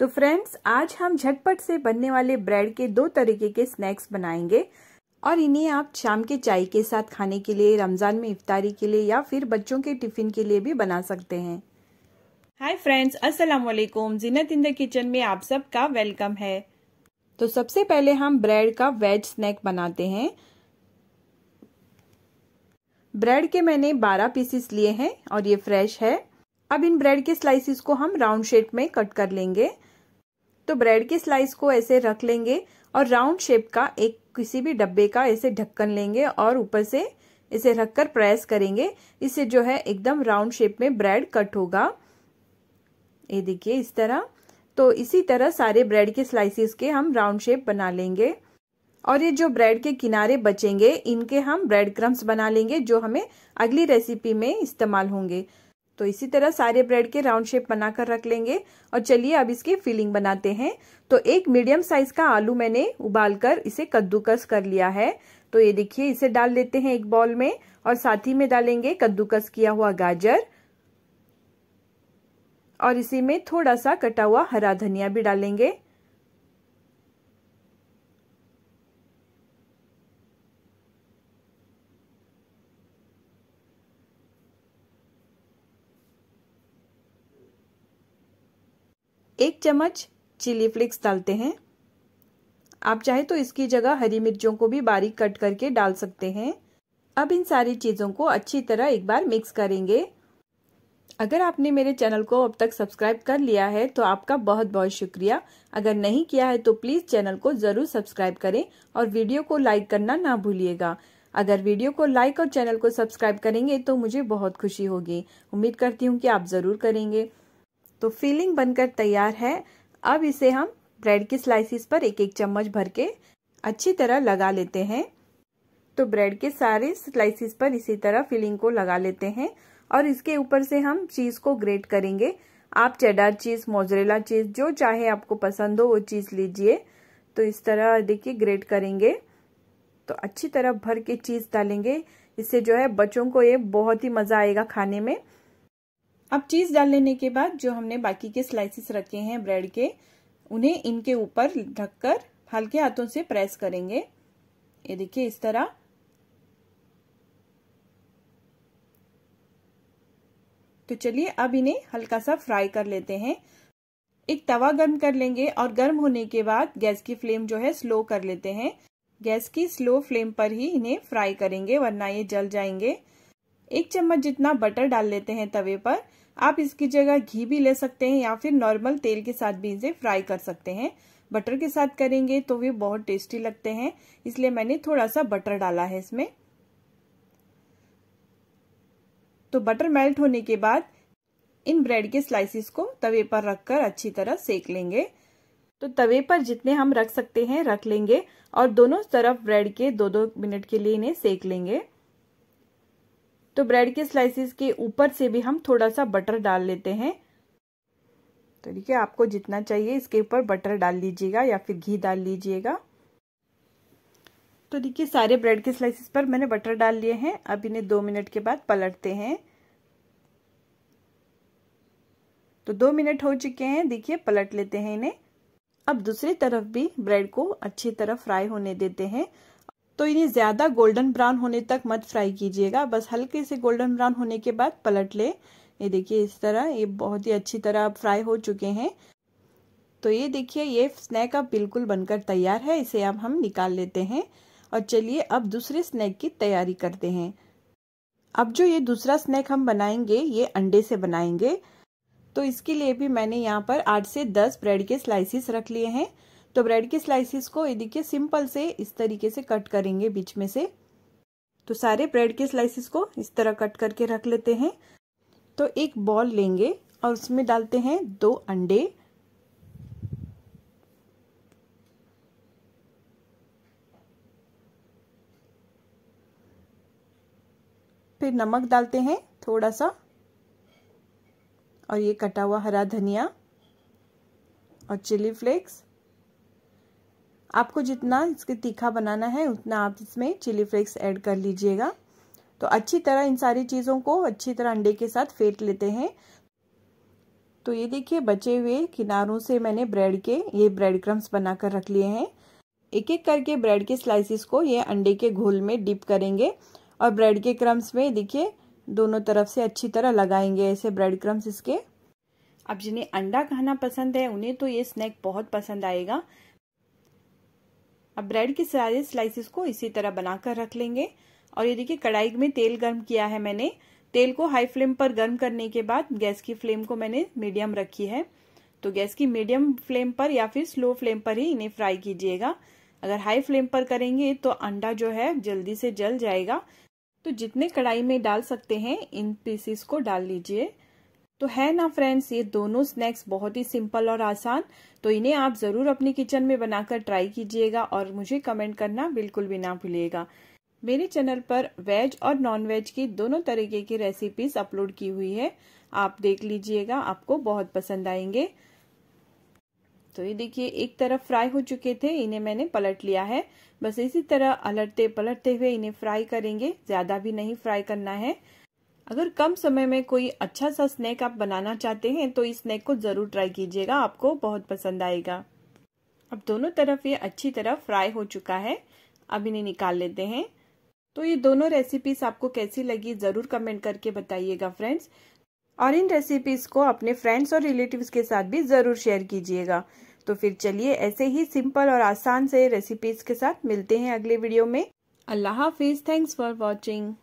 तो फ्रेंड्स आज हम झटपट से बनने वाले ब्रेड के दो तरीके के स्नैक्स बनाएंगे और इन्हें आप शाम के चाय के साथ खाने के लिए रमज़ान में इफ्तारी के लिए या फिर बच्चों के टिफ़िन के लिए भी बना सकते हैं हाय फ्रेंड्स अस्सलाम वालेकुम जिनत इन द किचन में आप सबका वेलकम है तो सबसे पहले हम ब्रेड का वेज स्नैक बनाते हैं ब्रेड के मैंने 12 पीसेस लिए हैं और ये फ्रेश है अब इन ब्रेड के स्लाइसिस को हम राउंड शेप में कट कर लेंगे तो ब्रेड की स्लाइस को ऐसे रख लेंगे और राउंड शेप का एक किसी भी डब्बे का ऐसे ढक्कन लेंगे और ऊपर से इसे रखकर प्रेस करेंगे इससे जो है एकदम राउंड शेप में ब्रेड कट होगा ये देखिए इस तरह तो इसी तरह सारे ब्रेड के स्लाइसिस के हम राउंड शेप बना लेंगे और ये जो ब्रेड के किनारे बचेंगे इनके हम ब्रेड क्रम्स बना लेंगे जो हमें अगली रेसिपी में इस्तेमाल होंगे तो इसी तरह सारे ब्रेड के राउंड शेप बनाकर रख लेंगे और चलिए अब इसके फिलिंग बनाते हैं तो एक मीडियम साइज का आलू मैंने उबालकर इसे कद्दूकस कर लिया है तो ये देखिए इसे डाल लेते हैं एक बॉल में और साथ ही में डालेंगे कद्दूकस किया हुआ गाजर और इसी में थोड़ा सा कटा हुआ हरा धनिया भी डालेंगे एक चम्मच चिली फ्लेक्स डालते हैं आप चाहे तो इसकी जगह हरी मिर्चों को भी बारीक कट करके डाल सकते हैं अब इन सारी चीज़ों को अच्छी तरह एक बार मिक्स करेंगे अगर आपने मेरे चैनल को अब तक सब्सक्राइब कर लिया है तो आपका बहुत बहुत शुक्रिया अगर नहीं किया है तो प्लीज़ चैनल को ज़रूर सब्सक्राइब करें और वीडियो को लाइक करना ना भूलिएगा अगर वीडियो को लाइक और चैनल को सब्सक्राइब करेंगे तो मुझे बहुत खुशी होगी उम्मीद करती हूँ कि आप ज़रूर करेंगे तो फीलिंग बनकर तैयार है अब इसे हम ब्रेड की स्लाइसिस पर एक एक चम्मच भर के अच्छी तरह लगा लेते हैं तो ब्रेड के सारे स्लाइसिस पर इसी तरह फिलिंग को लगा लेते हैं और इसके ऊपर से हम चीज़ को ग्रेट करेंगे आप चेडार चीज़ मोजरेला चीज़ जो चाहे आपको पसंद हो वो चीज़ लीजिए तो इस तरह देखिए ग्रेट करेंगे तो अच्छी तरह भर के चीज़ डालेंगे इससे जो है बच्चों को ये बहुत ही मज़ा आएगा खाने में अब चीज डाल लेने के बाद जो हमने बाकी के स्लाइसिस रखे हैं ब्रेड के उन्हें इनके ऊपर ढककर हल्के हाथों से प्रेस करेंगे ये देखिए इस तरह तो चलिए अब इन्हें हल्का सा फ्राई कर लेते हैं एक तवा गर्म कर लेंगे और गर्म होने के बाद गैस की फ्लेम जो है स्लो कर लेते हैं गैस की स्लो फ्लेम पर ही इन्हें फ्राई करेंगे वरना ये जल जाएंगे एक चम्मच जितना बटर डाल लेते हैं तवे पर आप इसकी जगह घी भी ले सकते हैं या फिर नॉर्मल तेल के साथ भी इसे फ्राई कर सकते हैं बटर के साथ करेंगे तो वे बहुत टेस्टी लगते हैं इसलिए मैंने थोड़ा सा बटर डाला है इसमें तो बटर मेल्ट होने के बाद इन ब्रेड के स्लाइसिस को तवे पर रखकर अच्छी तरह सेक लेंगे तो तवे पर जितने हम रख सकते हैं रख लेंगे और दोनों तरफ ब्रेड के दो दो मिनट के लिए इन्हें सेक लेंगे तो ब्रेड के स्लाइसिस के ऊपर से भी हम थोड़ा सा बटर डाल लेते हैं तो देखिए आपको जितना चाहिए इसके ऊपर बटर डाल लीजिएगा या फिर घी डाल लीजिएगा तो देखिए सारे ब्रेड के स्लाइसिस पर मैंने बटर डाल लिए हैं अब इन्हें दो मिनट के बाद पलटते हैं तो दो मिनट हो चुके हैं देखिए पलट लेते हैं इन्हें अब दूसरी तरफ भी ब्रेड को अच्छी तरह फ्राई होने देते हैं तो इन्हें ज़्यादा गोल्डन ब्राउन होने तक मत फ्राई कीजिएगा बस हल्के से गोल्डन ब्राउन होने के बाद पलट ले ये देखिए इस तरह ये बहुत ही अच्छी तरह फ्राई हो चुके हैं तो ये देखिए ये स्नैक अब बिल्कुल बनकर तैयार है इसे अब हम निकाल लेते हैं और चलिए अब दूसरे स्नैक की तैयारी करते हैं अब जो ये दूसरा स्नैक हम बनाएंगे ये अंडे से बनाएंगे तो इसके लिए भी मैंने यहाँ पर आठ से दस ब्रेड के स्लाइसिस रख लिए हैं तो ब्रेड के स्लाइसिस को ये देखिए सिंपल से इस तरीके से कट करेंगे बीच में से तो सारे ब्रेड के स्लाइसिस को इस तरह कट करके रख लेते हैं तो एक बॉल लेंगे और उसमें डालते हैं दो अंडे फिर नमक डालते हैं थोड़ा सा और ये कटा हुआ हरा धनिया और चिली फ्लेक्स आपको जितना इसके तीखा बनाना है उतना आप इसमें चिली फ्लेक्स ऐड कर लीजिएगा तो अच्छी तरह इन सारी चीज़ों को अच्छी तरह अंडे के साथ फेंट लेते हैं तो ये देखिए बचे हुए किनारों से मैंने ब्रेड के ये ब्रेड क्रम्स बनाकर रख लिए हैं एक एक करके ब्रेड के स्लाइसिस को ये अंडे के घोल में डिप करेंगे और ब्रेड के क्रम्स में देखिए दोनों तरफ से अच्छी तरह लगाएंगे ऐसे ब्रेड क्रम्स इसके अब जिन्हें अंडा खाना पसंद है उन्हें तो ये स्नैक बहुत पसंद आएगा अब ब्रेड के सारे स्लाइसिस को इसी तरह बनाकर रख लेंगे और ये देखिए कढ़ाई में तेल गर्म किया है मैंने तेल को हाई फ्लेम पर गर्म करने के बाद गैस की फ्लेम को मैंने मीडियम रखी है तो गैस की मीडियम फ्लेम पर या फिर स्लो फ्लेम पर ही इन्हें फ्राई कीजिएगा अगर हाई फ्लेम पर करेंगे तो अंडा जो है जल्दी से जल जाएगा तो जितने कढ़ाई में डाल सकते हैं इन पीसेस को डाल लीजिए तो है ना फ्रेंड्स ये दोनों स्नैक्स बहुत ही सिंपल और आसान तो इन्हें आप ज़रूर अपने किचन में बनाकर ट्राई कीजिएगा और मुझे कमेंट करना बिल्कुल भी ना भूलिएगा मेरे चैनल पर वेज और नॉन वेज की दोनों तरीके की रेसिपीज अपलोड की हुई है आप देख लीजिएगा आपको बहुत पसंद आएंगे तो ये देखिए एक तरफ फ्राई हो चुके थे इन्हें मैंने पलट लिया है बस इसी तरह अलटते पलटते हुए इन्हें फ्राई करेंगे ज़्यादा भी नहीं फ्राई करना है अगर कम समय में कोई अच्छा सा स्नैक आप बनाना चाहते हैं तो इस स्नैक को ज़रूर ट्राई कीजिएगा आपको बहुत पसंद आएगा अब दोनों तरफ ये अच्छी तरह फ्राई हो चुका है अब इन्हें निकाल लेते हैं तो ये दोनों रेसिपीज आपको कैसी लगी ज़रूर कमेंट करके बताइएगा फ्रेंड्स और इन रेसिपीज़ को अपने फ्रेंड्स और रिलेटिव्स के साथ भी ज़रूर शेयर कीजिएगा तो फिर चलिए ऐसे ही सिंपल और आसान से रेसिपीज़ के साथ मिलते हैं अगले वीडियो में अल्लाह हाफिज़ थैंक्स फॉर वॉचिंग